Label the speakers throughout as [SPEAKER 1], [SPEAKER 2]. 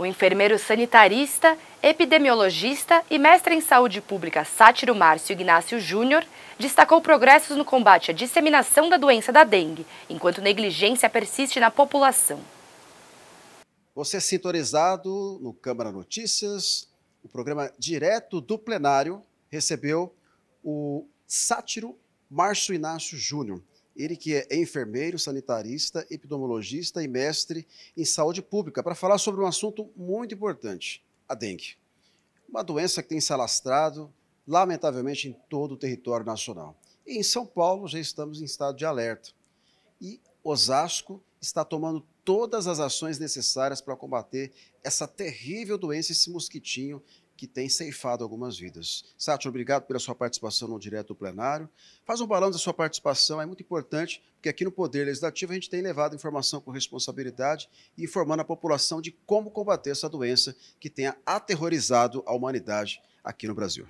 [SPEAKER 1] O enfermeiro sanitarista, epidemiologista e mestre em saúde pública Sátiro Márcio Ignácio Júnior destacou progressos no combate à disseminação da doença da dengue, enquanto negligência persiste na população.
[SPEAKER 2] Você é sintonizado no Câmara Notícias, o programa direto do plenário recebeu o Sátiro Márcio Inácio Júnior ele que é enfermeiro, sanitarista, epidemiologista e mestre em saúde pública, para falar sobre um assunto muito importante, a dengue. Uma doença que tem se alastrado, lamentavelmente, em todo o território nacional. E em São Paulo já estamos em estado de alerta. E Osasco está tomando todas as ações necessárias para combater essa terrível doença, esse mosquitinho que tem ceifado algumas vidas. Sátio, obrigado pela sua participação no Direto do Plenário. Faz um balanço da sua participação, é muito importante, porque aqui no Poder Legislativo a gente tem levado informação com responsabilidade e informando a população de como combater essa doença que tenha aterrorizado a humanidade aqui no Brasil.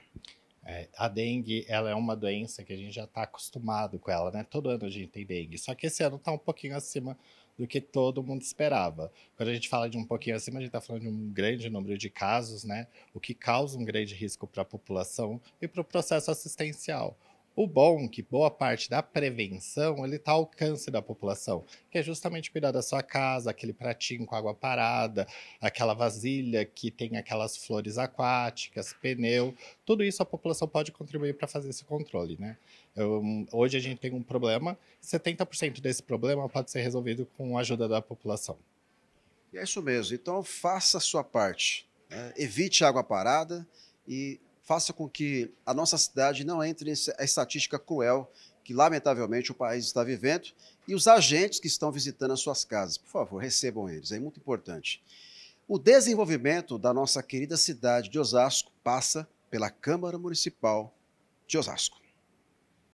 [SPEAKER 3] É, a dengue, ela é uma doença que a gente já está acostumado com ela, né? Todo ano a gente tem dengue, só que esse ano está um pouquinho acima do que todo mundo esperava. Quando a gente fala de um pouquinho acima, a gente está falando de um grande número de casos, né? O que causa um grande risco para a população e para o processo assistencial. O bom é que boa parte da prevenção ele está ao alcance da população, que é justamente cuidar da sua casa, aquele pratinho com água parada, aquela vasilha que tem aquelas flores aquáticas, pneu, tudo isso a população pode contribuir para fazer esse controle, né? Eu, hoje a gente tem um problema, 70% desse problema pode ser resolvido com a ajuda da população.
[SPEAKER 2] É isso mesmo. Então faça a sua parte, né? evite água parada e faça com que a nossa cidade não entre nessa estatística cruel que, lamentavelmente, o país está vivendo e os agentes que estão visitando as suas casas. Por favor, recebam eles, é muito importante. O desenvolvimento da nossa querida cidade de Osasco passa pela Câmara Municipal de Osasco.